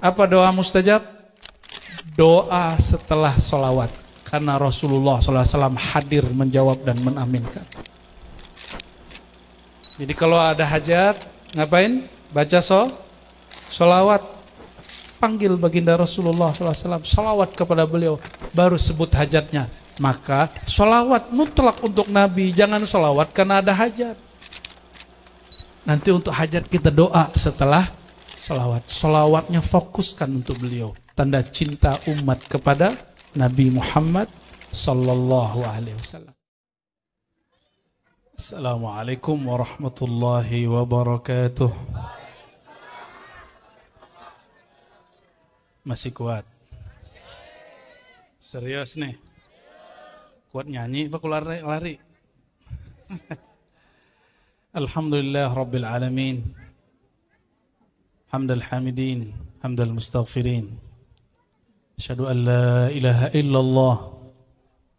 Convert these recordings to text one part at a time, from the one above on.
Apa doa mustajab? Doa setelah sholawat Karena Rasulullah SAW hadir menjawab dan menaminkan. Jadi kalau ada hajat, ngapain? Baca so, sholawat. Panggil baginda Rasulullah SAW, sholawat kepada beliau. Baru sebut hajatnya. Maka sholawat mutlak untuk Nabi. Jangan sholawat karena ada hajat. Nanti untuk hajat kita doa setelah salawat. Salawatnya fokuskan untuk beliau. Tanda cinta umat kepada Nabi Muhammad sallallahu alaihi wasallam. Assalamualaikum warahmatullahi wabarakatuh. Masih kuat. Serius nih. Kuat nyanyi apa lari? lari? Alhamdulillah Rabbil Alamin. حمد الحامدين حمد المستغفرين أشهد أن لا إله إلا الله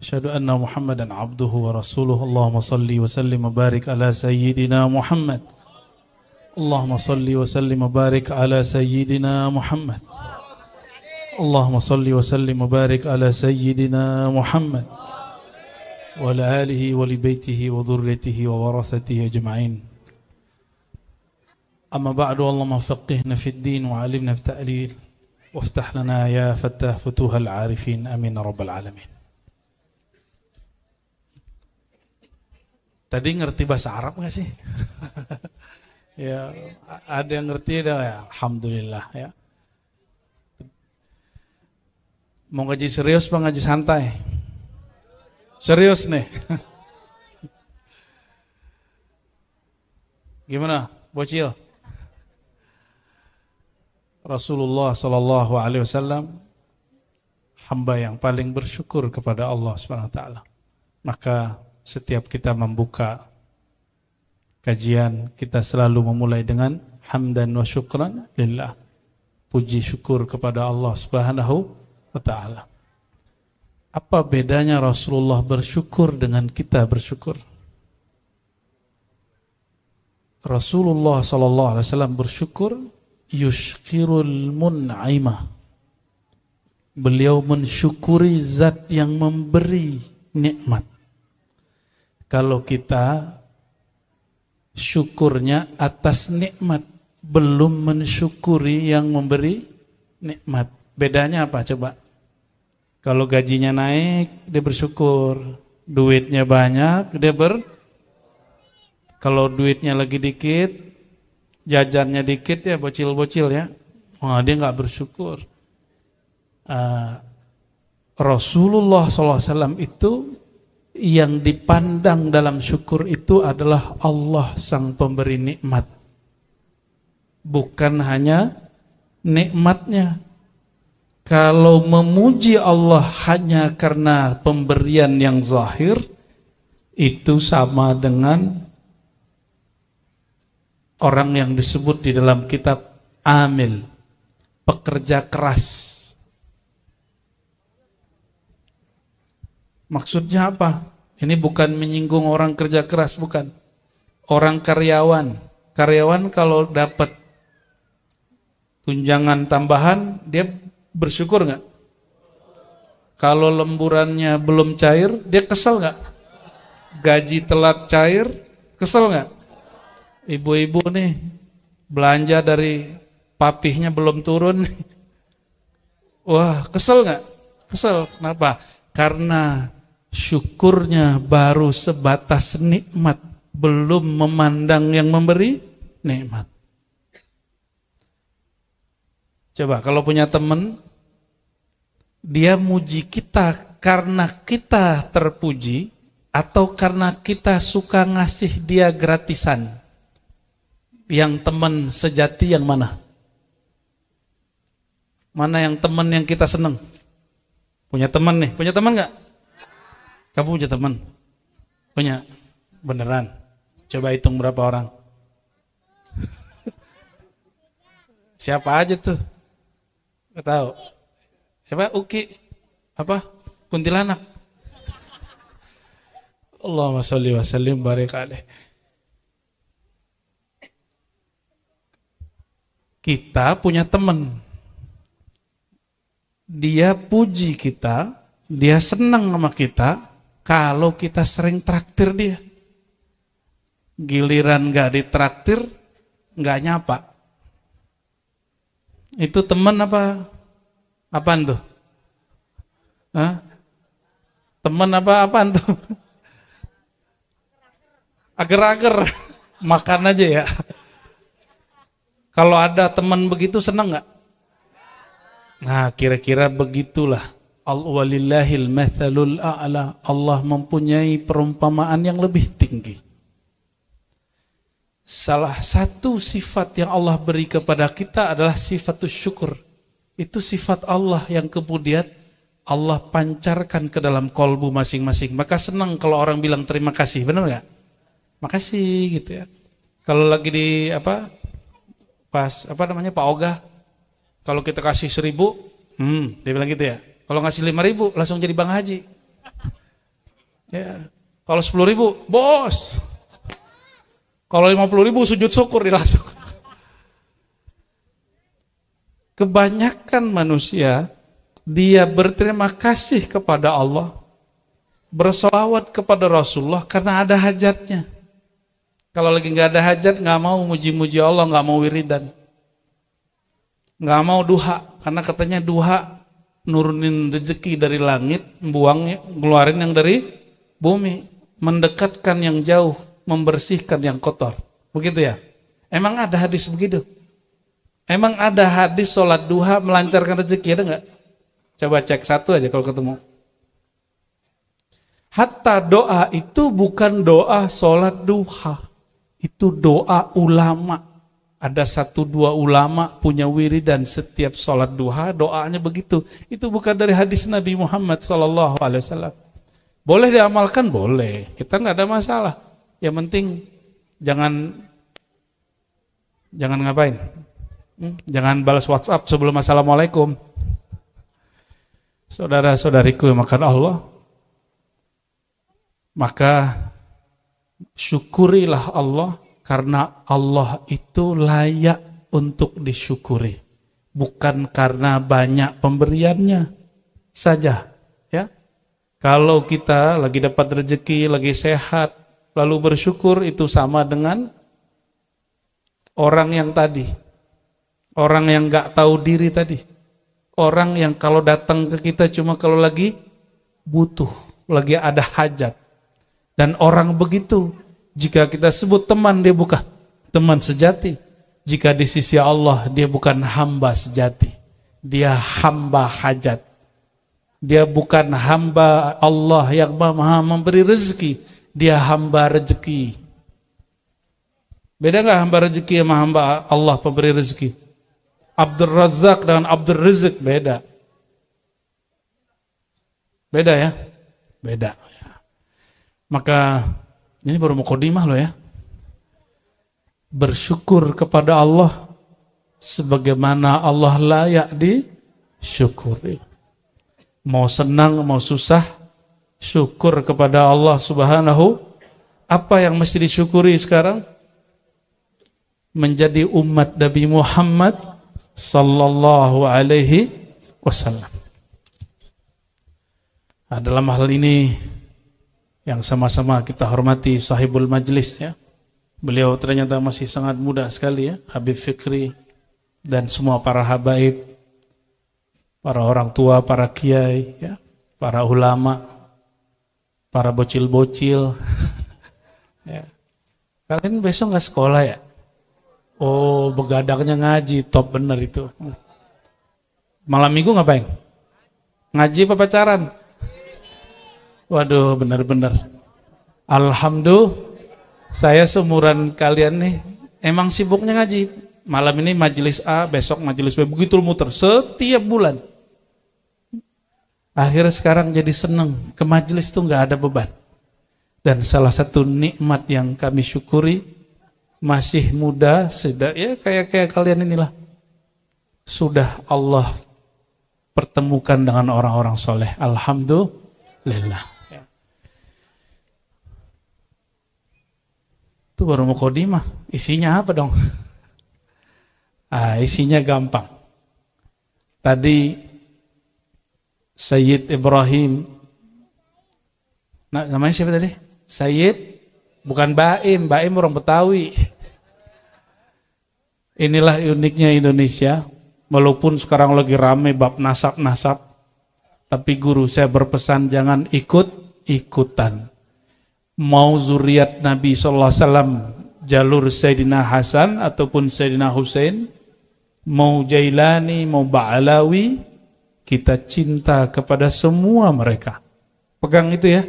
أشهد أن محمدا عبده ورسوله اللهم صل وسلم وبارك على سيدنا محمد اللهم صل وسلم وبارك على سيدنا محمد اللهم صل وسلم وبارك على سيدنا محمد وعلى آله ولبيته وذريته وورثته أجمعين أما بعد اللهم فقهنا في الدين وعلمنا بتأليل وافتح لنا يا فتاه فتوها العارفين أمين رب العالمين Tadi ngerti bahasa Arab gak sih? ya, ada yang ngerti dah ya, alhamdulillah ya. Mau ngaji serius apa ngaji santai? Serius nih. Gimana, bocil? Rasulullah Shallallahu Alaihi Wasallam hamba yang paling bersyukur kepada Allah Subhanahu Taala. Maka setiap kita membuka kajian kita selalu memulai dengan hamdan wa syukran lillah. Puji syukur kepada Allah Subhanahu wa taala. Apa bedanya Rasulullah bersyukur dengan kita bersyukur? Rasulullah saw alaihi wasallam bersyukur yushkirul Munaimah. Beliau mensyukuri zat yang memberi nikmat. Kalau kita syukurnya atas nikmat, belum mensyukuri yang memberi nikmat. Bedanya apa coba? Kalau gajinya naik, dia bersyukur. Duitnya banyak, dia ber Kalau duitnya lagi dikit, jajannya dikit ya bocil-bocil ya. Wah, dia nggak bersyukur. Uh, Rasulullah SAW itu yang dipandang dalam syukur itu adalah Allah sang pemberi nikmat. Bukan hanya nikmatnya. Kalau memuji Allah hanya karena pemberian yang zahir, itu sama dengan orang yang disebut di dalam kitab amil, pekerja keras. Maksudnya apa? Ini bukan menyinggung orang kerja keras, bukan. Orang karyawan. Karyawan kalau dapat tunjangan tambahan, dia bersyukur nggak? Kalau lemburannya belum cair, dia kesel nggak? Gaji telat cair, kesel nggak? ibu-ibu nih belanja dari papihnya belum turun. Wah, kesel nggak? Kesel. Kenapa? Karena syukurnya baru sebatas nikmat, belum memandang yang memberi nikmat. Coba kalau punya teman, dia muji kita karena kita terpuji atau karena kita suka ngasih dia gratisan yang teman sejati yang mana? Mana yang teman yang kita seneng? Punya teman nih, punya teman nggak? Kamu punya teman? Punya? Beneran? Coba hitung berapa orang? Siapa aja tuh? Gak tahu. Siapa? Uki? Apa? Kuntilanak? Allahumma sholli wa sallim barik kita punya teman. Dia puji kita, dia senang sama kita, kalau kita sering traktir dia. Giliran gak ditraktir, gak nyapa. Itu teman apa? Apaan tuh? Hah? Teman apa apaan tuh? Agar-agar makan aja ya. Kalau ada teman begitu senang nggak? Nah, kira-kira begitulah. Al-walillahil mathalul a'la. Allah mempunyai perumpamaan yang lebih tinggi. Salah satu sifat yang Allah beri kepada kita adalah sifat syukur. Itu sifat Allah yang kemudian Allah pancarkan ke dalam kolbu masing-masing. Maka senang kalau orang bilang terima kasih, benar nggak? Makasih gitu ya. Kalau lagi di apa pas apa namanya Pak Oga kalau kita kasih seribu hmm, dia bilang gitu ya kalau ngasih lima ribu langsung jadi Bang Haji ya kalau sepuluh ribu bos kalau lima puluh ribu sujud syukur dia langsung kebanyakan manusia dia berterima kasih kepada Allah bersolawat kepada Rasulullah karena ada hajatnya kalau lagi nggak ada hajat, nggak mau muji-muji Allah, nggak mau wiridan. Nggak mau duha, karena katanya duha nurunin rezeki dari langit, buangnya, ngeluarin yang dari bumi, mendekatkan yang jauh, membersihkan yang kotor. Begitu ya? Emang ada hadis begitu? Emang ada hadis sholat duha melancarkan rezeki, ada nggak? Coba cek satu aja kalau ketemu. Hatta doa itu bukan doa sholat duha. Itu doa ulama. Ada satu dua ulama punya wiri dan setiap sholat duha doanya begitu. Itu bukan dari hadis Nabi Muhammad saw Boleh diamalkan boleh, kita nggak ada masalah. Yang penting jangan jangan ngapain, hmm? jangan balas WhatsApp sebelum assalamualaikum. Saudara-saudariku yang makan Allah, maka syukurilah Allah karena Allah itu layak untuk disyukuri. Bukan karena banyak pemberiannya saja. ya. Kalau kita lagi dapat rezeki, lagi sehat, lalu bersyukur itu sama dengan orang yang tadi. Orang yang nggak tahu diri tadi. Orang yang kalau datang ke kita cuma kalau lagi butuh, lagi ada hajat dan orang begitu, jika kita sebut teman, dia bukan teman sejati. Jika di sisi Allah, dia bukan hamba sejati. Dia hamba hajat. Dia bukan hamba Allah yang maha memberi rezeki. Dia hamba rezeki. Beda gak hamba rezeki sama hamba Allah pemberi rezeki? Abdul Razak dengan Abdul Rizik beda. Beda ya? Beda. Maka ini baru mukodimah loh ya. Bersyukur kepada Allah sebagaimana Allah layak disyukuri. Mau senang, mau susah, syukur kepada Allah Subhanahu. Apa yang mesti disyukuri sekarang? Menjadi umat Nabi Muhammad sallallahu alaihi wasallam. Nah, dalam hal ini yang sama-sama kita hormati sahibul majlis ya. Beliau ternyata masih sangat muda sekali ya, Habib Fikri dan semua para habaib, para orang tua, para kiai ya, para ulama, para bocil-bocil. ya. Kalian besok nggak sekolah ya? Oh, begadangnya ngaji, top bener itu. Malam minggu ngapain? Ngaji apa pacaran? Waduh, benar-benar. Alhamdulillah, saya seumuran kalian nih, emang sibuknya ngaji. Malam ini majelis A, besok majelis B, begitu muter setiap bulan. Akhirnya sekarang jadi seneng, ke majelis tuh nggak ada beban. Dan salah satu nikmat yang kami syukuri, masih muda, sedap, ya kayak kayak kalian inilah. Sudah Allah pertemukan dengan orang-orang soleh. Alhamdulillah. Itu baru mukodimah. Isinya apa dong? ah, isinya gampang. Tadi Sayyid Ibrahim nah, namanya siapa tadi? Sayyid bukan Baim, Baim orang Betawi. Inilah uniknya Indonesia, walaupun sekarang lagi rame bab nasab-nasab, tapi guru saya berpesan jangan ikut-ikutan mau zuriat Nabi sallallahu alaihi wasallam jalur Sayyidina Hasan ataupun Sayyidina Hussein mau Jailani mau Ba'alawi kita cinta kepada semua mereka pegang itu ya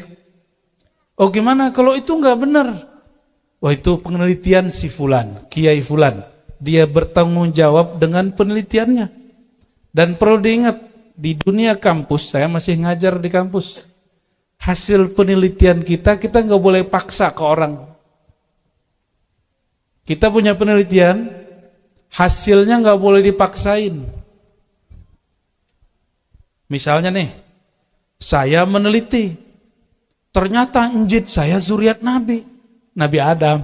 oh gimana kalau itu nggak benar wah oh, itu penelitian si Fulan Kiai Fulan dia bertanggung jawab dengan penelitiannya dan perlu diingat di dunia kampus saya masih ngajar di kampus hasil penelitian kita, kita nggak boleh paksa ke orang. Kita punya penelitian, hasilnya nggak boleh dipaksain. Misalnya nih, saya meneliti, ternyata enjit saya zuriat Nabi, Nabi Adam.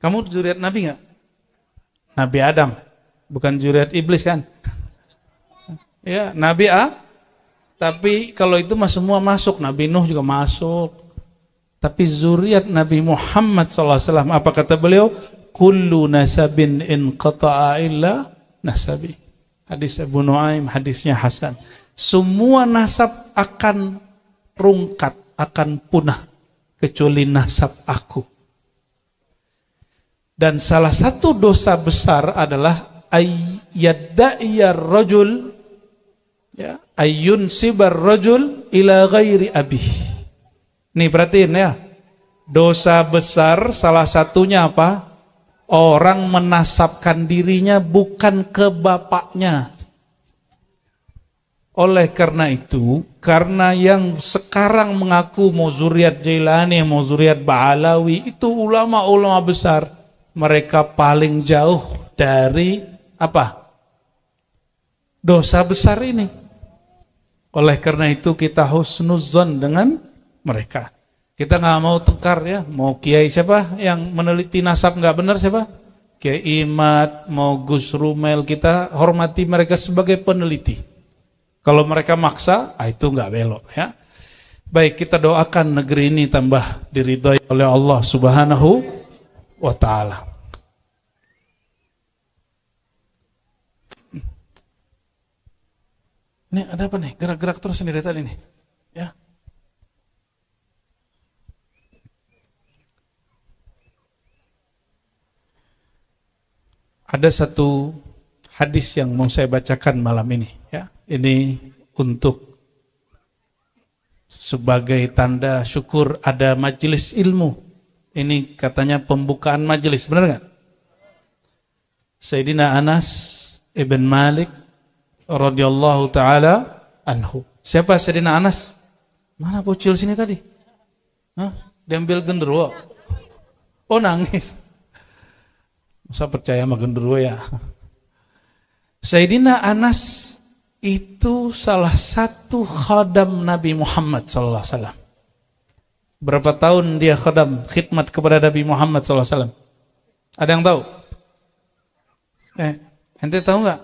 Kamu zuriat Nabi nggak? Nabi Adam, bukan zuriat iblis kan? ya, Nabi A, tapi kalau itu mas semua masuk, Nabi Nuh juga masuk. Tapi zuriat Nabi Muhammad SAW, apa kata beliau? Kullu nasabin in qata'a illa nasabi. Hadis Abu Nuaim, hadisnya Hasan. Semua nasab akan rungkat, akan punah. Kecuali nasab aku. Dan salah satu dosa besar adalah ayyadda'iyar rajul ya ayun sibar rojul ila ghairi abih nih perhatiin ya dosa besar salah satunya apa orang menasabkan dirinya bukan ke bapaknya oleh karena itu karena yang sekarang mengaku mau zuriat Jailani mau zuriat Ba'alawi itu ulama-ulama besar mereka paling jauh dari apa dosa besar ini oleh karena itu kita husnuzon dengan mereka. Kita nggak mau tengkar ya, mau kiai siapa yang meneliti nasab nggak benar siapa? Kiai Imad, mau Gus Rumel, kita hormati mereka sebagai peneliti. Kalau mereka maksa, ah itu nggak belok ya. Baik, kita doakan negeri ini tambah diridhoi oleh Allah Subhanahu wa taala. Nih ada apa nih? Gerak-gerak terus sendiri tadi nih. Ya. Ada satu hadis yang mau saya bacakan malam ini ya. Ini untuk sebagai tanda syukur ada majelis ilmu. Ini katanya pembukaan majelis, benar nggak? Sayyidina Anas ibn Malik radhiyallahu taala anhu. Siapa Sayyidina Anas? Mana bocil sini tadi? Hah? Diambil genderuwo. Oh nangis. Masa percaya sama genderuwo ya? Sayyidina Anas itu salah satu khadam Nabi Muhammad sallallahu alaihi wasallam. Berapa tahun dia khadam, khidmat kepada Nabi Muhammad sallallahu alaihi wasallam? Ada yang tahu? Eh, ente tahu nggak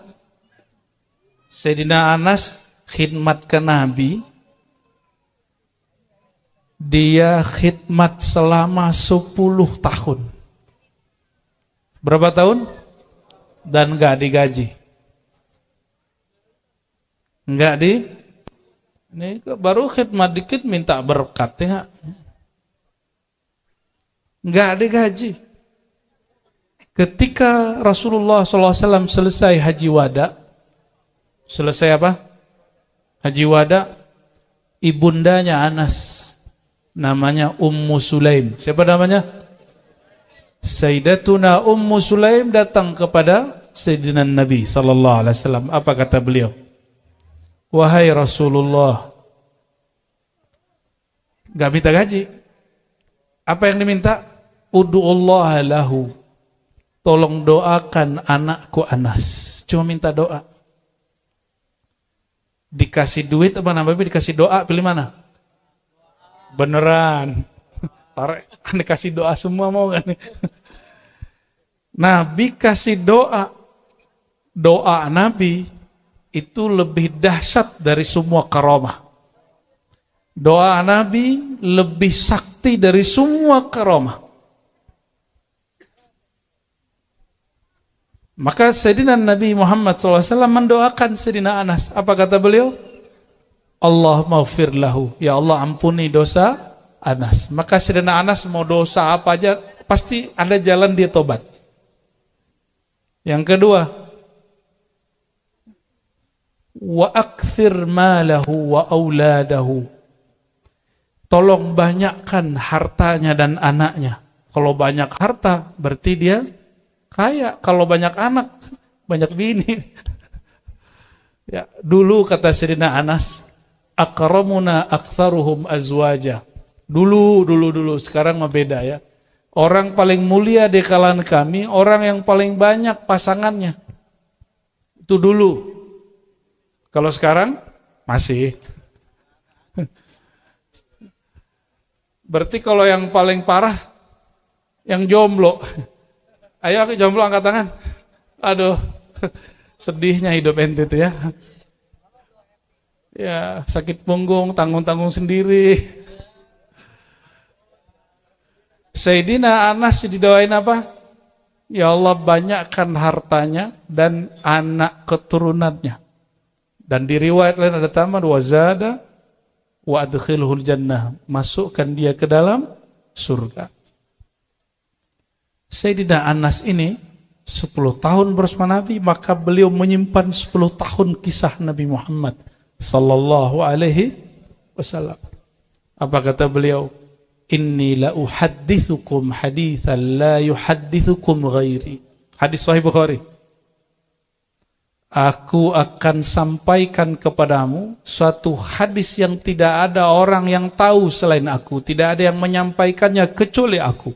Sayyidina Anas khidmat ke Nabi, dia khidmat selama 10 tahun. Berapa tahun? Dan gak digaji. gak di ini baru khidmat dikit minta berkat ya. Enggak digaji. Ketika Rasulullah SAW selesai haji wada, selesai apa? Haji Wada, ibundanya Anas, namanya Ummu Sulaim. Siapa namanya? Sayyidatuna Ummu Sulaim datang kepada Sayyidina Nabi sallallahu alaihi wasallam. Apa kata beliau? Wahai Rasulullah, Gak minta gaji. Apa yang diminta? Udu'ullah lahu. Tolong doakan anakku Anas. Cuma minta doa. Dikasih duit apa Nabi dikasih doa pilih mana? Beneran. Pare, kan kasih doa semua mau kan? Nabi kasih doa. Doa Nabi itu lebih dahsyat dari semua karomah. Doa Nabi lebih sakti dari semua karomah. Maka Sayyidina Nabi Muhammad SAW mendoakan Sayyidina Anas. Apa kata beliau? Allah maufir lahu. Ya Allah ampuni dosa Anas. Maka Sayyidina Anas mau dosa apa aja, pasti ada jalan dia tobat. Yang kedua, wa akthir malahu wa auladahu. Tolong banyakkan hartanya dan anaknya. Kalau banyak harta, berarti dia Kaya kalau banyak anak, banyak bini. ya, dulu kata Sirina Anas, akramuna aksaruhum azwaja. Dulu, dulu, dulu. Sekarang mah beda ya. Orang paling mulia di kalangan kami, orang yang paling banyak pasangannya. Itu dulu. Kalau sekarang, masih. Berarti kalau yang paling parah, yang jomblo. Ayo aku jomblo angkat tangan. Aduh, sedihnya hidup ente itu ya. Ya, sakit punggung, tanggung-tanggung sendiri. Sayyidina Anas didoain apa? Ya Allah banyakkan hartanya dan anak keturunannya. Dan di riwayat lain ada tambahan wazada wa adkhilhul jannah. Masukkan dia ke dalam surga. Sayyidina Anas ini 10 tahun bersama Nabi maka beliau menyimpan 10 tahun kisah Nabi Muhammad sallallahu alaihi wasallam. Apa kata beliau? Inni la uhaddithukum hadithan la yuhaddithukum ghairi. Hadis Sahih Bukhari. Aku akan sampaikan kepadamu suatu hadis yang tidak ada orang yang tahu selain aku. Tidak ada yang menyampaikannya kecuali aku.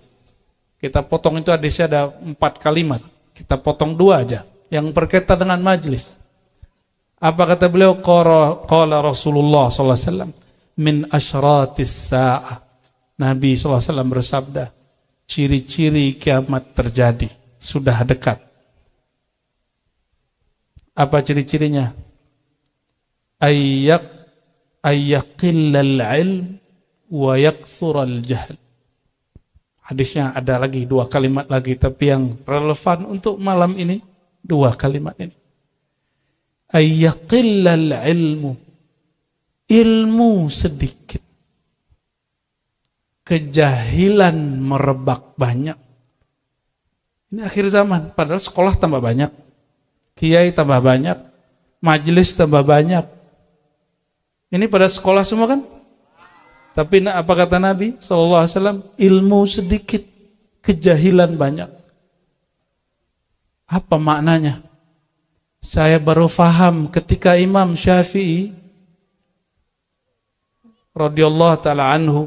Kita potong itu ada ada empat kalimat. Kita potong dua aja. Yang berkaitan dengan majlis. Apa kata beliau? Qala Rasulullah SAW. Min asyratis sa'ah. Nabi SAW bersabda. Ciri-ciri kiamat terjadi. Sudah dekat. Apa ciri-cirinya? Ayyak ayyaqillal ilm wa yaksural jahl hadisnya ada lagi dua kalimat lagi tapi yang relevan untuk malam ini dua kalimat ini ayyaqillal ilmu ilmu sedikit kejahilan merebak banyak ini akhir zaman padahal sekolah tambah banyak kiai tambah banyak majelis tambah banyak ini pada sekolah semua kan tapi nak apa kata Nabi Wasallam? Ilmu sedikit, kejahilan banyak. Apa maknanya? Saya baru faham ketika Imam Syafi'i radhiyallahu taala anhu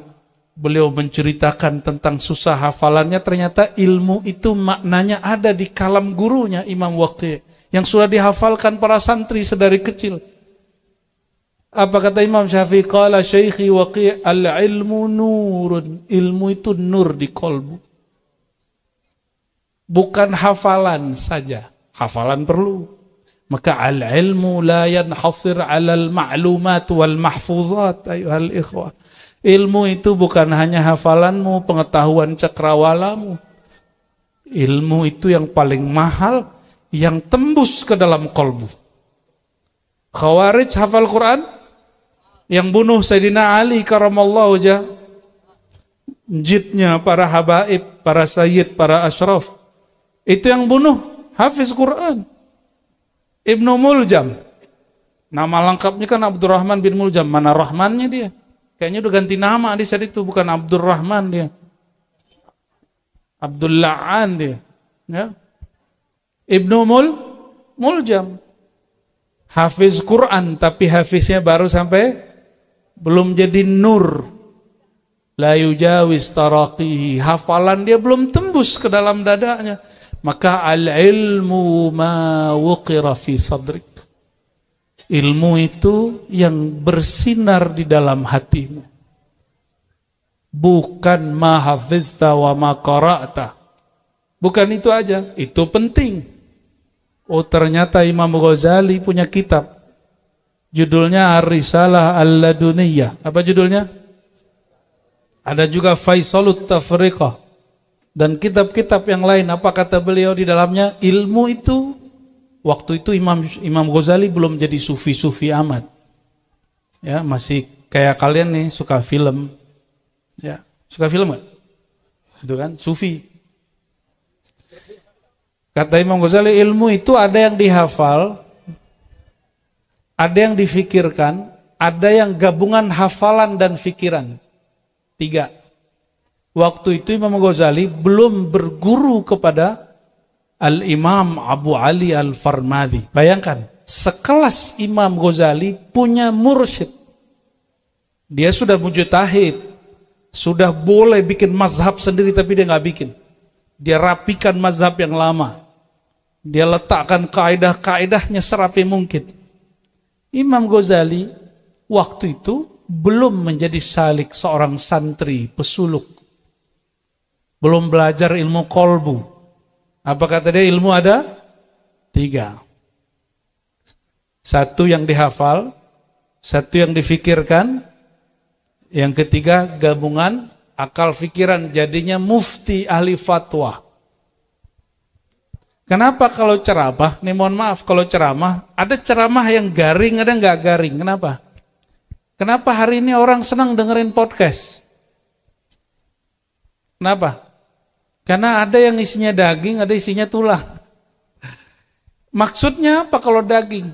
beliau menceritakan tentang susah hafalannya ternyata ilmu itu maknanya ada di kalam gurunya Imam Waqi yang sudah dihafalkan para santri sedari kecil apa kata Imam Syafi'i? Qala syaikhi waqi' al-ilmu nurun. Ilmu itu nur di kolbu. Bukan hafalan saja. Hafalan perlu. Maka al-ilmu la yanhasir alal ma'lumat wal mahfuzat. Ayuhal ikhwah. Ilmu itu bukan hanya hafalanmu, pengetahuan cakrawalamu. Ilmu itu yang paling mahal, yang tembus ke dalam kolbu. Khawarij hafal Quran, yang bunuh Sayyidina Ali karamallahu jah jidnya para habaib, para sayyid, para ashraf. Itu yang bunuh Hafiz Quran. Ibnu Muljam. Nama lengkapnya kan Abdurrahman bin Muljam. Mana Rahmannya dia? Kayaknya udah ganti nama di saat itu bukan Abdurrahman dia. Abdullahan dia. Ya. Ibnu Mul Muljam. Hafiz Quran tapi hafiznya baru sampai belum jadi nur la yujawis taraqihi hafalan dia belum tembus ke dalam dadanya maka al ilmu ma wuqira fi sadrik ilmu itu yang bersinar di dalam hatimu bukan ma hafizta wa ma qara'ta bukan itu aja itu penting oh ternyata Imam Ghazali punya kitab Judulnya Ar-Risalah Al-Laduniyah. Apa judulnya? Ada juga Faisalut Tafriqah. Dan kitab-kitab yang lain, apa kata beliau di dalamnya? Ilmu itu, waktu itu Imam Imam Ghazali belum jadi sufi-sufi amat. Ya, masih kayak kalian nih suka film. Ya, suka film gak? Itu kan, sufi. Kata Imam Ghazali, ilmu itu ada yang dihafal, ada yang difikirkan, ada yang gabungan hafalan dan fikiran. Tiga. Waktu itu Imam Ghazali belum berguru kepada Al-Imam Abu Ali al Farmadi. Bayangkan, sekelas Imam Ghazali punya mursyid. Dia sudah mujtahid, sudah boleh bikin mazhab sendiri tapi dia nggak bikin. Dia rapikan mazhab yang lama. Dia letakkan kaedah-kaedahnya serapi mungkin. Imam Ghazali waktu itu belum menjadi salik seorang santri pesuluk. Belum belajar ilmu kolbu. Apa kata dia ilmu ada? Tiga. Satu yang dihafal, satu yang difikirkan, yang ketiga gabungan akal fikiran jadinya mufti ahli fatwa. Kenapa kalau ceramah, nih mohon maaf kalau ceramah, ada ceramah yang garing, ada nggak garing. Kenapa? Kenapa hari ini orang senang dengerin podcast? Kenapa? Karena ada yang isinya daging, ada isinya tulang. Maksudnya apa kalau daging?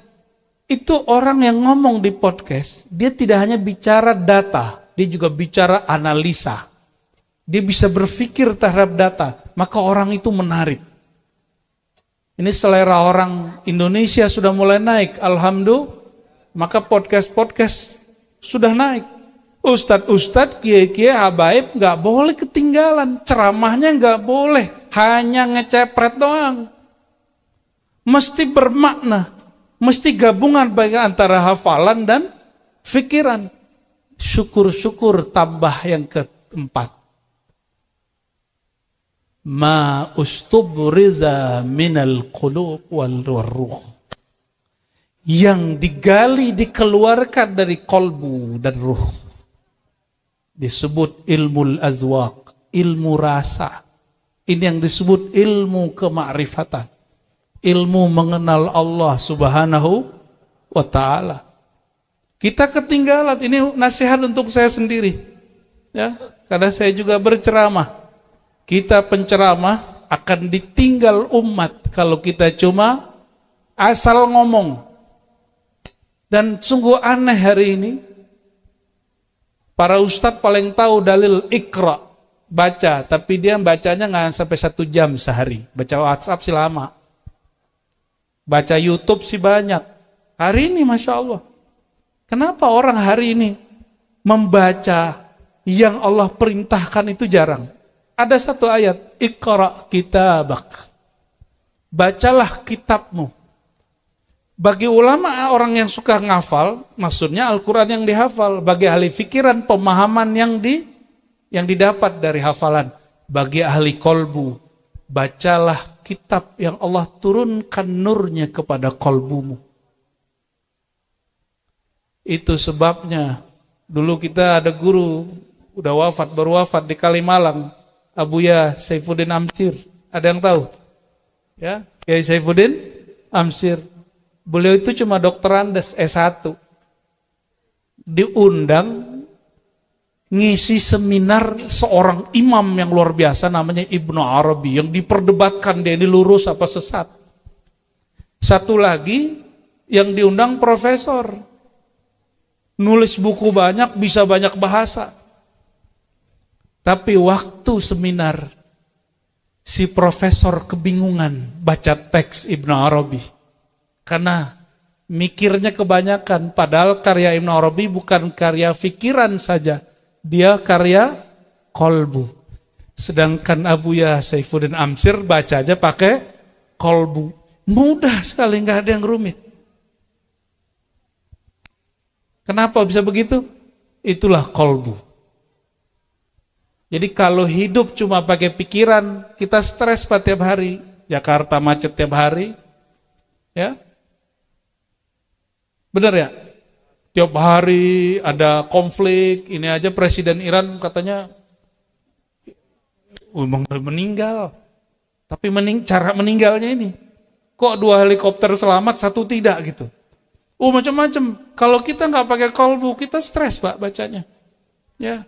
Itu orang yang ngomong di podcast, dia tidak hanya bicara data, dia juga bicara analisa. Dia bisa berpikir terhadap data, maka orang itu menarik. Ini selera orang Indonesia sudah mulai naik, alhamdulillah. Maka podcast-podcast sudah naik. Ustadz-ustadz, kiai-kiai, habaib nggak boleh ketinggalan. Ceramahnya nggak boleh, hanya ngecepret doang. Mesti bermakna, mesti gabungan baik antara hafalan dan pikiran. Syukur-syukur tambah yang keempat ma ustubriza minal qulub wal ruh yang digali dikeluarkan dari kolbu dan ruh disebut ilmu azwaq ilmu rasa ini yang disebut ilmu kemakrifatan ilmu mengenal Allah subhanahu wa ta'ala kita ketinggalan ini nasihat untuk saya sendiri ya karena saya juga berceramah kita penceramah akan ditinggal umat kalau kita cuma asal ngomong. Dan sungguh aneh hari ini, para ustadz paling tahu dalil ikra, baca, tapi dia bacanya nggak sampai satu jam sehari. Baca WhatsApp sih lama. Baca YouTube sih banyak. Hari ini Masya Allah. Kenapa orang hari ini membaca yang Allah perintahkan itu jarang? Ada satu ayat, kita kitabak. Bacalah kitabmu. Bagi ulama orang yang suka ngafal, maksudnya Al-Quran yang dihafal. Bagi ahli fikiran, pemahaman yang di yang didapat dari hafalan. Bagi ahli kolbu, bacalah kitab yang Allah turunkan nurnya kepada kolbumu. Itu sebabnya dulu kita ada guru, udah wafat, baru wafat di Kalimalang Abuya Saifuddin Amsir. Ada yang tahu? Ya, Kiai Saifuddin Amsir. Beliau itu cuma dokteran S1. Diundang ngisi seminar seorang imam yang luar biasa namanya Ibnu Arabi yang diperdebatkan dia ini lurus apa sesat. Satu lagi yang diundang profesor. Nulis buku banyak, bisa banyak bahasa. Tapi waktu seminar, si profesor kebingungan baca teks Ibn Arabi. Karena mikirnya kebanyakan, padahal karya Ibn Arabi bukan karya fikiran saja. Dia karya kolbu. Sedangkan Abu Ya Saifuddin Amsir baca aja pakai kolbu. Mudah sekali, nggak ada yang rumit. Kenapa bisa begitu? Itulah kolbu. Jadi kalau hidup cuma pakai pikiran, kita stres pak tiap hari. Jakarta macet tiap hari. Ya. Benar ya? Tiap hari ada konflik, ini aja presiden Iran katanya memang oh, meninggal. Tapi mening, cara meninggalnya ini. Kok dua helikopter selamat, satu tidak gitu. Oh macam-macam. Kalau kita nggak pakai kolbu, kita stres pak bacanya. Ya,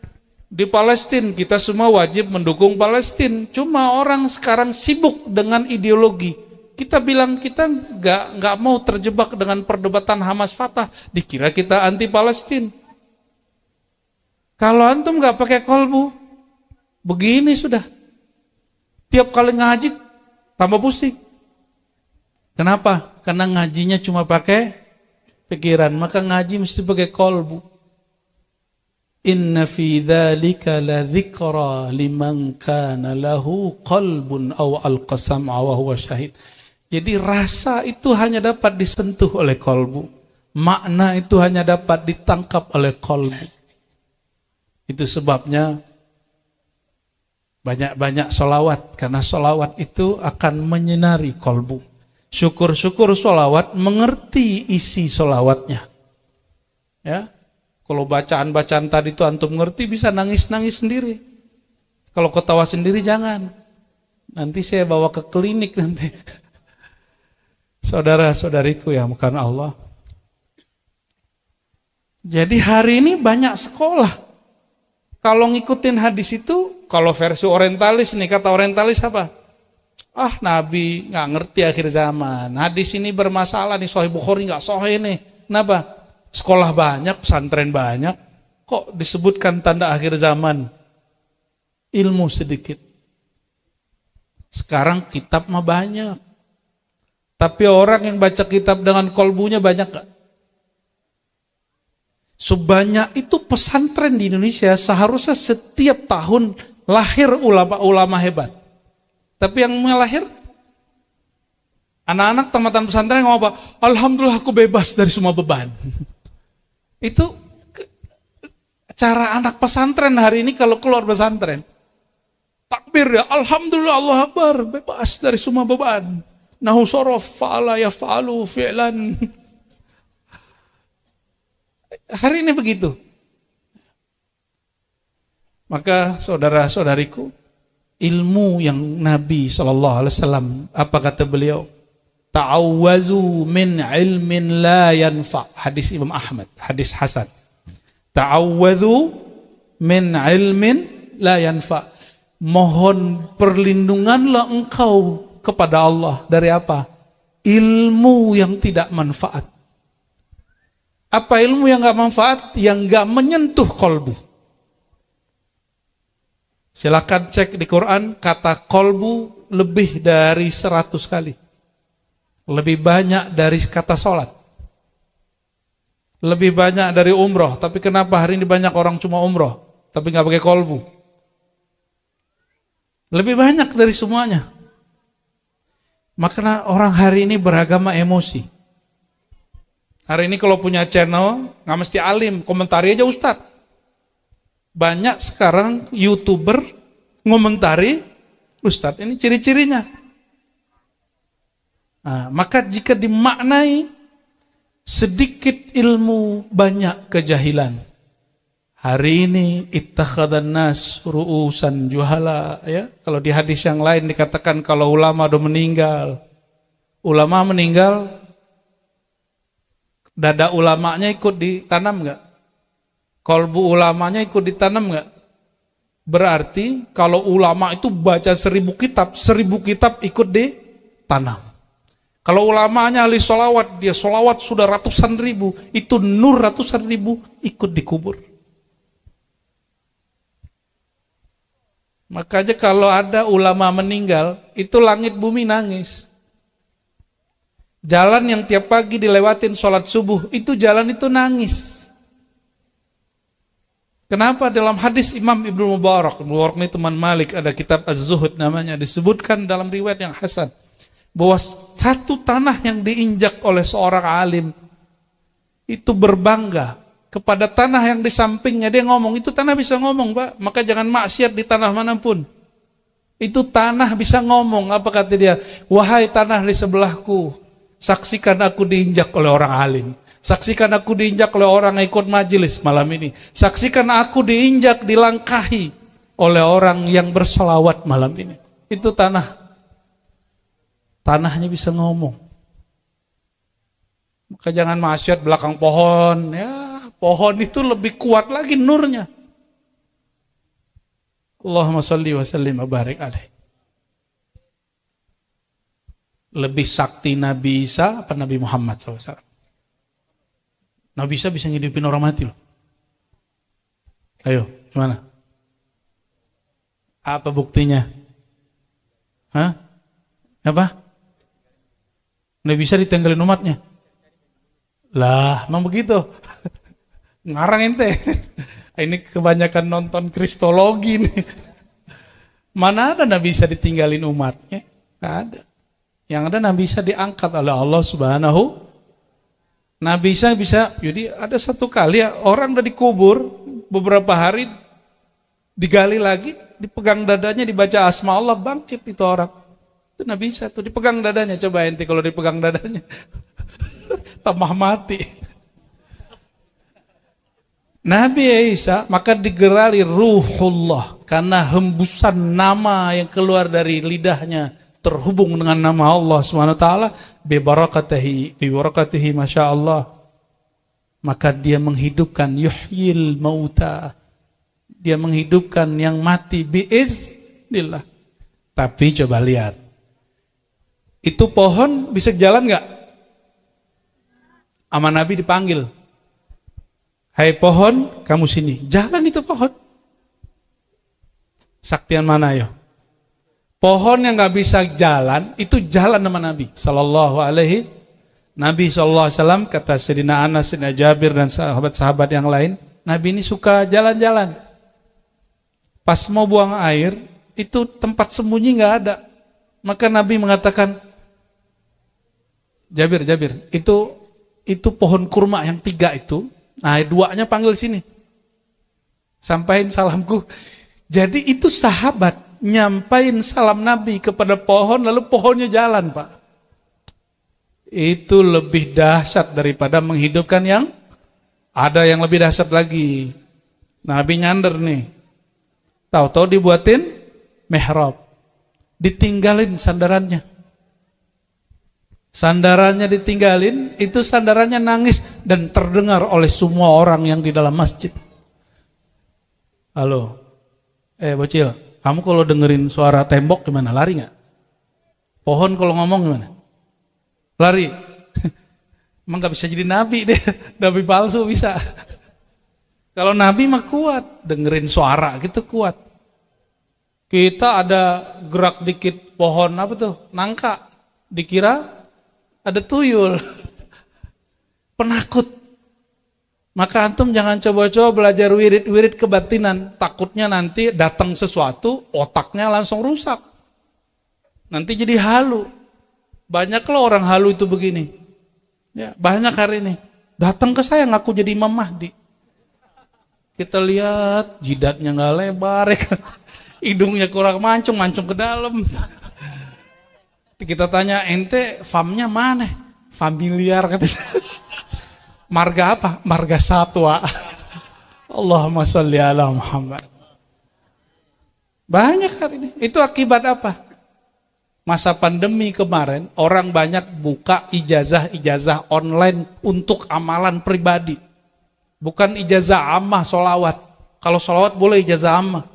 di Palestina kita semua wajib mendukung Palestina. Cuma orang sekarang sibuk dengan ideologi. Kita bilang kita nggak nggak mau terjebak dengan perdebatan Hamas Fatah. Dikira kita anti Palestina. Kalau antum nggak pakai kolbu, begini sudah. Tiap kali ngaji tambah pusing. Kenapa? Karena ngajinya cuma pakai pikiran. Maka ngaji mesti pakai kolbu. Inna fi dhalika la dhikra liman kana lahu qalbun aw alqasam'a wa huwa Jadi rasa itu hanya dapat disentuh oleh kolbu. Makna itu hanya dapat ditangkap oleh kolbu. Itu sebabnya banyak-banyak solawat. Karena solawat itu akan menyinari kolbu. Syukur-syukur solawat mengerti isi solawatnya. Ya, kalau bacaan-bacaan tadi itu antum ngerti bisa nangis-nangis sendiri. Kalau ketawa sendiri jangan. Nanti saya bawa ke klinik nanti. Saudara-saudariku ya bukan Allah. Jadi hari ini banyak sekolah. Kalau ngikutin hadis itu, kalau versi orientalis nih, kata orientalis apa? Ah Nabi nggak ngerti akhir zaman. Hadis ini bermasalah nih, Sahih Bukhari nggak sahih nih. Kenapa? sekolah banyak, pesantren banyak, kok disebutkan tanda akhir zaman? Ilmu sedikit. Sekarang kitab mah banyak. Tapi orang yang baca kitab dengan kolbunya banyak gak? Sebanyak itu pesantren di Indonesia seharusnya setiap tahun lahir ulama-ulama hebat. Tapi yang melahir anak-anak tamatan pesantren ngomong apa? Alhamdulillah aku bebas dari semua beban. Itu cara anak pesantren hari ini kalau keluar pesantren. Takbir ya, Alhamdulillah Allah Akbar, bebas dari semua beban. Nahu fa'ala ya fa'alu fi'lan. Hari ini begitu. Maka saudara-saudariku, ilmu yang Nabi saw apa kata beliau? Ta'awwazu min ilmin la yanfa. Hadis Imam Ahmad, hadis Hasan. Ta'awwazu min ilmin la yanfa. Mohon perlindunganlah engkau kepada Allah dari apa? Ilmu yang tidak manfaat. Apa ilmu yang nggak manfaat? Yang nggak menyentuh kolbu. Silahkan cek di Quran kata kolbu lebih dari 100 kali. Lebih banyak dari kata sholat. Lebih banyak dari umroh. Tapi kenapa hari ini banyak orang cuma umroh, tapi nggak pakai kolbu? Lebih banyak dari semuanya. Maka orang hari ini beragama emosi. Hari ini kalau punya channel, nggak mesti alim, komentari aja Ustadz. Banyak sekarang YouTuber ngomentari Ustadz, ini ciri-cirinya. Nah, maka jika dimaknai sedikit ilmu banyak kejahilan. Hari ini ittakhadhan nas ru'usan juhala ya. Kalau di hadis yang lain dikatakan kalau ulama sudah meninggal. Ulama meninggal dada ulamanya ikut ditanam enggak? Kolbu ulamanya ikut ditanam enggak? Berarti kalau ulama itu baca seribu kitab, seribu kitab ikut ditanam. Kalau ulamanya ahli solawat, dia solawat sudah ratusan ribu, itu nur ratusan ribu ikut dikubur. Makanya kalau ada ulama meninggal, itu langit bumi nangis. Jalan yang tiap pagi dilewatin sholat subuh, itu jalan itu nangis. Kenapa dalam hadis Imam Ibnu Mubarak, Mubarak ini teman Malik, ada kitab Az-Zuhud namanya, disebutkan dalam riwayat yang Hasan bahwa satu tanah yang diinjak oleh seorang alim itu berbangga kepada tanah yang di sampingnya dia ngomong itu tanah bisa ngomong pak maka jangan maksiat di tanah manapun itu tanah bisa ngomong apa kata dia wahai tanah di sebelahku saksikan aku diinjak oleh orang alim Saksikan aku diinjak oleh orang yang ikut majelis malam ini. Saksikan aku diinjak, dilangkahi oleh orang yang bersolawat malam ini. Itu tanah tanahnya bisa ngomong. Maka jangan maksiat belakang pohon, ya pohon itu lebih kuat lagi nurnya. Allahumma salli wa sallim wa barik alaih. Lebih sakti Nabi Isa apa Nabi Muhammad SAW? Nabi Isa bisa ngidupin orang mati loh. Ayo, gimana? Apa buktinya? Hah? Apa? Nggak bisa ditinggalin umatnya. Lah, memang begitu. Ngarang ente. Ini kebanyakan nonton kristologi nih. Mana ada Nabi bisa ditinggalin umatnya? Nggak ada. Yang ada Nabi bisa diangkat oleh Allah Subhanahu. Nabi bisa bisa. Jadi ada satu kali ya orang udah dikubur beberapa hari digali lagi, dipegang dadanya, dibaca asma Allah bangkit itu orang. Itu Nabi bisa tuh dipegang dadanya. Coba enti kalau dipegang dadanya. Tambah mati. Nabi Isa maka digerali ruhullah karena hembusan nama yang keluar dari lidahnya terhubung dengan nama Allah Subhanahu Swt. barakatihi bi masya Allah. Maka dia menghidupkan yuhyil mauta. Dia menghidupkan yang mati biiznillah. Tapi coba lihat itu pohon bisa jalan nggak? Aman Nabi dipanggil. Hai pohon, kamu sini. Jalan itu pohon. Saktian mana yo? Pohon yang nggak bisa jalan itu jalan sama Nabi Sallallahu Alaihi Nabi Sallallahu Alaihi kata Sedina Anas, Sedina Jabir dan sahabat-sahabat yang lain. Nabi ini suka jalan-jalan. Pas mau buang air itu tempat sembunyi nggak ada. Maka Nabi mengatakan Jabir, Jabir, itu itu pohon kurma yang tiga itu. Nah, duanya panggil sini. Sampaikan salamku. Jadi itu sahabat nyampain salam Nabi kepada pohon lalu pohonnya jalan, Pak. Itu lebih dahsyat daripada menghidupkan yang ada yang lebih dahsyat lagi. Nabi nyander nih. Tahu-tahu dibuatin mihrab. Ditinggalin sandarannya. Sandarannya ditinggalin, itu sandarannya nangis dan terdengar oleh semua orang yang di dalam masjid. Halo, eh bocil, kamu kalau dengerin suara tembok gimana? Lari nggak? Pohon kalau ngomong gimana? Lari. Emang nggak bisa jadi nabi deh, nabi palsu bisa. kalau nabi mah kuat, dengerin suara gitu kuat. Kita ada gerak dikit pohon apa tuh? Nangka. Dikira ada tuyul. Penakut. Maka antum jangan coba-coba belajar wirid-wirid kebatinan. Takutnya nanti datang sesuatu, otaknya langsung rusak. Nanti jadi halu. Banyak loh orang halu itu begini. Ya, banyak hari ini. Datang ke saya ngaku jadi Imam Mahdi. Kita lihat jidatnya nggak lebar, ya kan? hidungnya kurang mancung, mancung ke dalam. Kita tanya ente famnya mana? Familiar katanya. Marga apa? Marga satwa. Allahumma sholli ala Muhammad. Banyak hari ini. Itu akibat apa? Masa pandemi kemarin, orang banyak buka ijazah-ijazah online untuk amalan pribadi. Bukan ijazah amah, solawat. Kalau solawat boleh ijazah amah.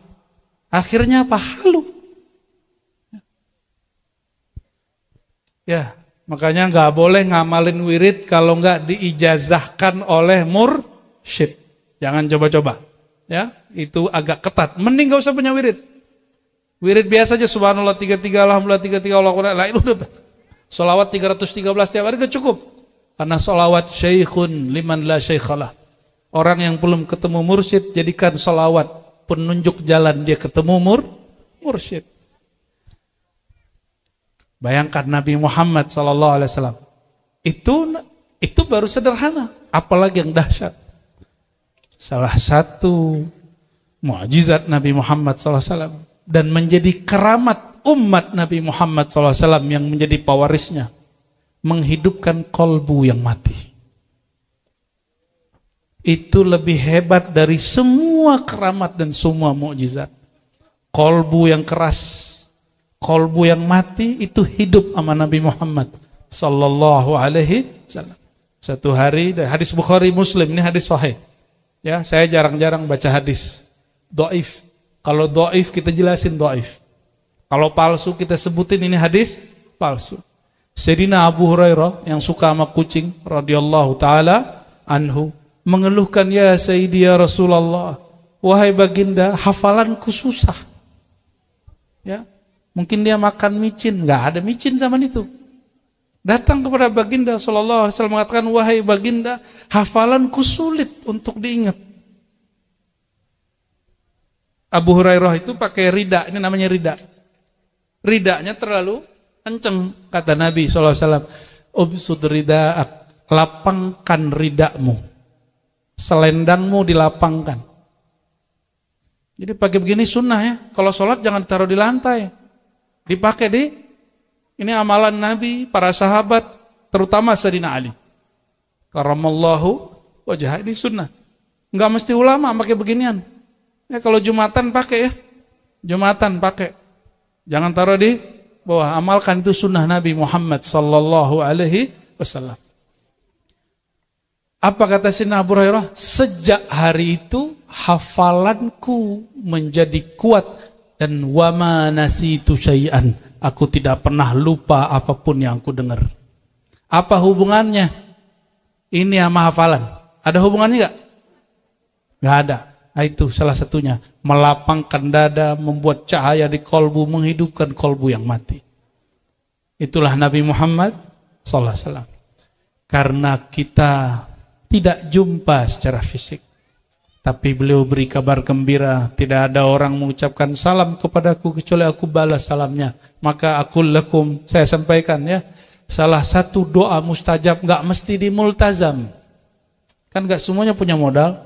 Akhirnya apa? Halu. Ya, makanya nggak boleh ngamalin wirid kalau nggak diijazahkan oleh mursyid. Jangan coba-coba. Ya, itu agak ketat. Mending nggak usah punya wirid. Wirid biasa aja subhanallah 33, alhamdulillah 33, Allah Quran, lain udah. Solawat 313 tiap hari udah cukup. Karena solawat syekhun liman la syaikhalah. Orang yang belum ketemu mursyid jadikan solawat penunjuk jalan dia ketemu mur mursyid. Bayangkan Nabi Muhammad Sallallahu Alaihi Wasallam itu itu baru sederhana, apalagi yang dahsyat. Salah satu mukjizat Nabi Muhammad Sallallahu Alaihi Wasallam dan menjadi keramat umat Nabi Muhammad Sallallahu Alaihi Wasallam yang menjadi pewarisnya menghidupkan kolbu yang mati. Itu lebih hebat dari semua keramat dan semua mukjizat. Kolbu yang keras kolbu yang mati itu hidup sama Nabi Muhammad sallallahu alaihi wasallam. Satu hari hadis Bukhari Muslim ini hadis sahih. Ya, saya jarang-jarang baca hadis doif. Kalau doif kita jelasin doif. Kalau palsu kita sebutin ini hadis palsu. Sedina Abu Hurairah yang suka sama kucing radhiyallahu taala anhu mengeluhkan ya Sayyidi ya Rasulullah wahai baginda hafalanku susah. Ya, Mungkin dia makan micin, nggak ada micin zaman itu. Datang kepada baginda Shallallahu Alaihi Wasallam mengatakan, wahai baginda, hafalanku sulit untuk diingat. Abu Hurairah itu pakai ridak, ini namanya ridak. Ridaknya terlalu kenceng, kata Nabi Shallallahu Alaihi Wasallam. Ubsud ridaak, lapangkan ridakmu, Selendangmu dilapangkan. Jadi pakai begini sunnah ya. Kalau sholat jangan taruh di lantai. Dipakai di ini amalan Nabi, para sahabat, terutama Sayyidina Ali. Karamallahu wajah ini sunnah. Enggak mesti ulama pakai beginian. Ya kalau Jumatan pakai ya. Jumatan pakai. Jangan taruh di bawah. Amalkan itu sunnah Nabi Muhammad sallallahu alaihi wasallam. Apa kata Sina Abu Hurairah? Sejak hari itu hafalanku menjadi kuat dan wama nasitu syai'an. Aku tidak pernah lupa apapun yang aku dengar. Apa hubungannya? Ini sama hafalan. Ada hubungannya nggak? Nggak ada. Nah, itu salah satunya. Melapangkan dada, membuat cahaya di kolbu, menghidupkan kolbu yang mati. Itulah Nabi Muhammad Sallallahu Alaihi Wasallam. Karena kita tidak jumpa secara fisik. Tapi beliau beri kabar gembira, tidak ada orang mengucapkan salam kepadaku kecuali aku balas salamnya. Maka aku lekum. saya sampaikan ya, salah satu doa mustajab nggak mesti di multazam. Kan nggak semuanya punya modal.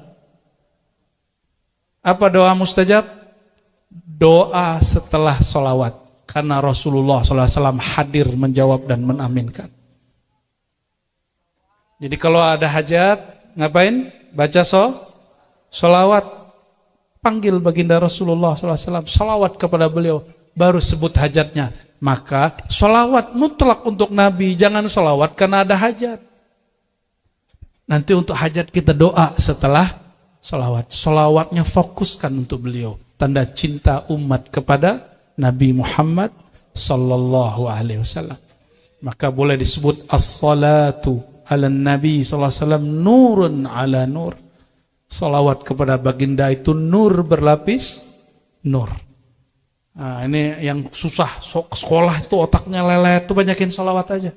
Apa doa mustajab? Doa setelah solawat. Karena Rasulullah SAW hadir menjawab dan menaminkan. Jadi kalau ada hajat, ngapain? Baca so, Salawat panggil baginda Rasulullah SAW, salawat kepada beliau, baru sebut hajatnya. Maka salawat mutlak untuk Nabi, jangan salawat karena ada hajat. Nanti untuk hajat kita doa setelah salawat. Salawatnya fokuskan untuk beliau. Tanda cinta umat kepada Nabi Muhammad Sallallahu Maka boleh disebut as-salatu ala Nabi Sallallahu Alaihi Wasallam nurun ala nur Salawat kepada baginda itu nur berlapis nur. Nah, ini yang susah sekolah itu otaknya lelet tuh banyakin salawat aja.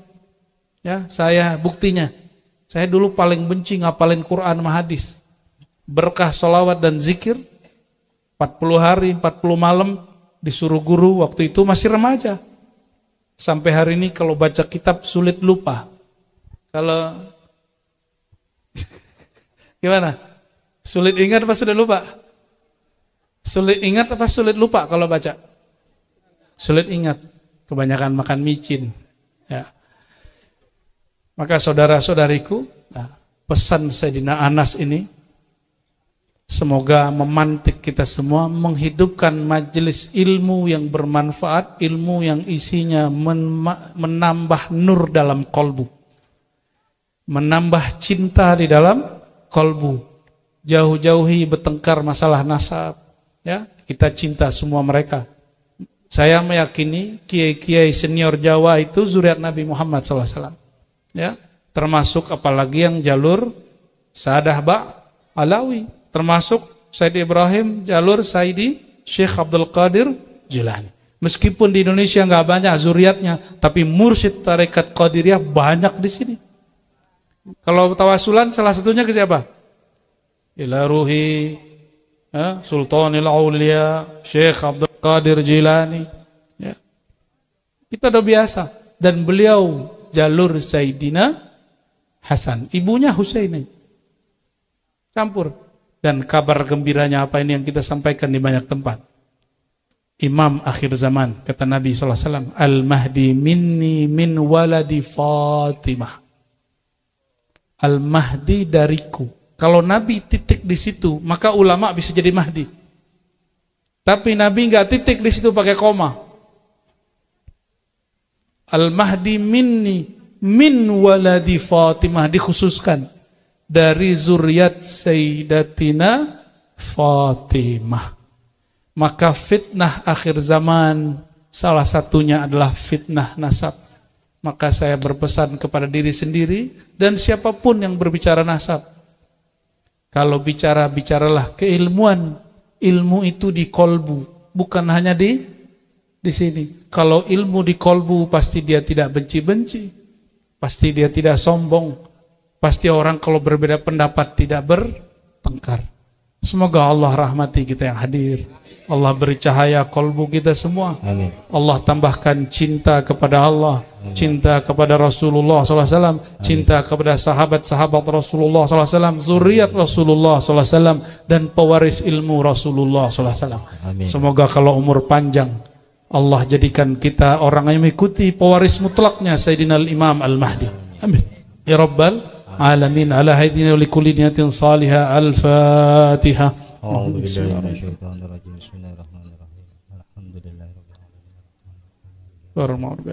Ya, saya buktinya. Saya dulu paling benci ngapalin Quran sama hadis. Berkah salawat dan zikir 40 hari, 40 malam disuruh guru waktu itu masih remaja. Sampai hari ini kalau baca kitab sulit lupa. Kalau gimana? Sulit ingat apa sulit lupa? Sulit ingat apa sulit lupa kalau baca? Sulit ingat. Kebanyakan makan micin. Ya. Maka saudara-saudariku, ya, pesan Sayyidina Anas ini semoga memantik kita semua menghidupkan majelis ilmu yang bermanfaat, ilmu yang isinya menambah nur dalam kolbu. Menambah cinta di dalam kolbu jauh-jauhi bertengkar masalah nasab ya kita cinta semua mereka saya meyakini kiai-kiai senior Jawa itu zuriat Nabi Muhammad SAW ya termasuk apalagi yang jalur Sadah Ba Alawi termasuk Said Ibrahim jalur Saidi Syekh Abdul Qadir Jilani meskipun di Indonesia nggak banyak zuriatnya tapi mursyid tarekat Qadiriyah banyak di sini kalau tawasulan salah satunya ke siapa ila ruhi ya, Sultanil Aulia Syekh Abdul Qadir Jilani ya. kita udah biasa dan beliau jalur Saidina Hasan ibunya Husaini campur dan kabar gembiranya apa ini yang kita sampaikan di banyak tempat imam akhir zaman kata Nabi SAW al-mahdi minni min waladi Fatimah al-mahdi dariku kalau Nabi titik di situ, maka ulama bisa jadi Mahdi. Tapi Nabi nggak titik di situ pakai koma. Al-Mahdi minni min waladi Fatimah dikhususkan dari zuriat Sayyidatina Fatimah. Maka fitnah akhir zaman salah satunya adalah fitnah nasab. Maka saya berpesan kepada diri sendiri dan siapapun yang berbicara nasab kalau bicara, bicaralah keilmuan. Ilmu itu di kolbu, bukan hanya di di sini. Kalau ilmu di kolbu, pasti dia tidak benci-benci. Pasti dia tidak sombong. Pasti orang kalau berbeda pendapat tidak bertengkar. Semoga Allah rahmati kita yang hadir. Allah beri cahaya kolbu kita semua. Amin. Allah tambahkan cinta kepada Allah, Amin. cinta kepada Rasulullah SAW, Amin. cinta kepada sahabat-sahabat Rasulullah SAW, zuriat Rasulullah SAW, dan pewaris ilmu Rasulullah SAW. Semoga kalau umur panjang, Allah jadikan kita orang yang mengikuti pewaris mutlaknya Sayyidina Al-Imam Al-Mahdi. Amin. Ya Rabbal العالمين على هذه ولكل نية صالحة الفاتحة بسم الله الرحمن الرحيم الحمد لله رب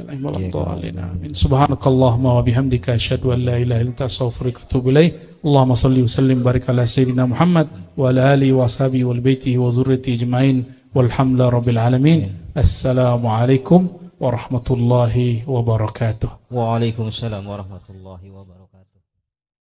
العالمين سبحانك اللهم وبحمدك أشهد أن لا إله إلا أنت أستغفرك وأتوب إليك اللهم صل وسلم وبارك على سيدنا محمد وعلى آله وأصحابه وبيته وذريته أجمعين والحمد لله رب العالمين السلام عليكم ورحمة الله وبركاته وعليكم السلام ورحمة الله وبركاته